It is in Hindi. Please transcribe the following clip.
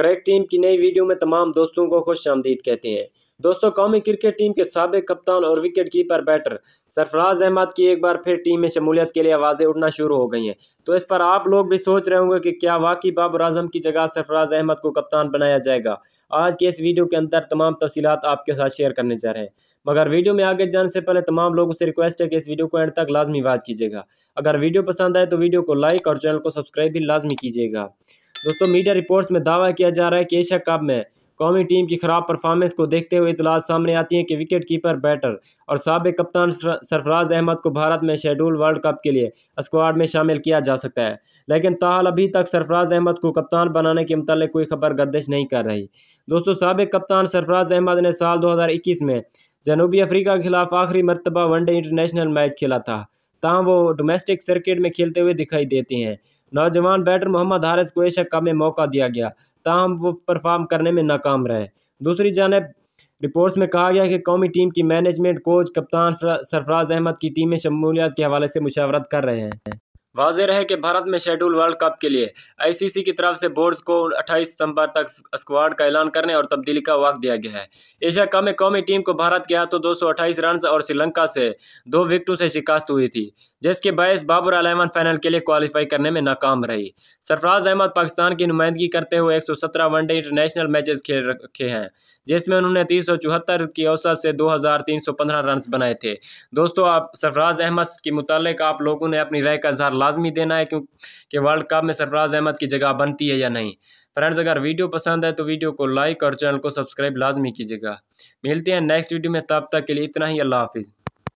क्रैक टीम की नई वीडियो में तमाम दोस्तों को खुश आमदीद कहते हैं दोस्तों कौमी क्रिकेट टीम के सबक कप्तान और wicket keeper batter Sarfaraz Ahmed की एक बार फिर टीम में शमूलियत के लिए आवाज़ें उठना शुरू हो गई हैं तो इस पर आप लोग भी सोच रहे होंगे कि क्या वाकई बाबर आजम की जगह सरफराज अहमद को कप्तान बनाया जाएगा आज के इस वीडियो के अंदर तमाम तफसीत आपके साथ शेयर करने जा रहे हैं मगर वीडियो में आगे जाने से पहले तमाम लोगों से रिक्वेस्ट है कि इस वीडियो को एंड तक लाजमी बात कीजिएगा अगर वीडियो पसंद आए तो वीडियो को लाइक और चैनल को सब्सक्राइब भी लाजमी कीजिएगा दोस्तों मीडिया रिपोर्ट्स में दावा किया जा रहा है कि एशिया कप में कौमी टीम की खराब परफॉर्मेंस को देखते हुए इतलात सामने आती है कि विकेट कीपर बैटर और सबक कप्तान सरफराज अहमद को भारत में शेड्यूल वर्ल्ड कप के लिए स्क्वाड में शामिल किया जा सकता है लेकिन ताहल अभी तक सरफराज अहमद को कप्तान बनाने के मतलब कोई खबर गर्दिश नहीं कर रही दोस्तों सबक कप्तान सरफराज अहमद ने साल इक्कीस में जनूबी अफ्रीका के खिलाफ आखिरी मरतबा वनडे इंटरनेशनल मैच खेला था ताहम वो डोमेस्टिक सर्किट में खेलते हुए दिखाई देते हैं नौजवान बैटर मोहम्मद हारिस को एशिया कप में मौका दिया गया ताहम वो परफॉर्म करने में नाकाम रहे दूसरी जानब रिपोर्ट्स में कहा गया कि कौमी टीम की मैनेजमेंट कोच कप्तान सरफराज अहमद की टीमें शमूलियात के हवाले से मुशावरत कर रहे हैं वाज है कि भारत में शेड्यूल वर्ल्ड कप के लिए आईसीसी की तरफ से बोर्ड को 28 सितंबर तक स्क्वाड का ऐलान करने और तब्दीली का वक्त दिया गया है एशिया कप में कौमी टीम को भारत के हाथों तो दो रन और श्रीलंका से दो विकेटों से शिकस्त हुई थी जिसके बायस बाबर अलामन फाइनल के लिए क्वालिफाई करने में नाकाम रही सरफराज अहमद पाकिस्तान की नुमाइंदगी करते हुए एक वनडे इंटरनेशनल मैचेस खेल रखे हैं जिसमें उन्होंने तीन की औसत से 2315 रन बनाए थे दोस्तों आप सरफराज अहमद के मुतालिक आप लोगों ने अपनी राय का इजहार लाजमी देना है क्योंकि वर्ल्ड कप में सरफराज अहमद की जगह बनती है या नहीं फ्रेंड्स अगर वीडियो पसंद है तो वीडियो को लाइक और चैनल को सब्सक्राइब लाजमी कीजिएगा मिलते हैं नेक्स्ट वीडियो में तब तक के लिए इतना ही अल्लाह हाफिज़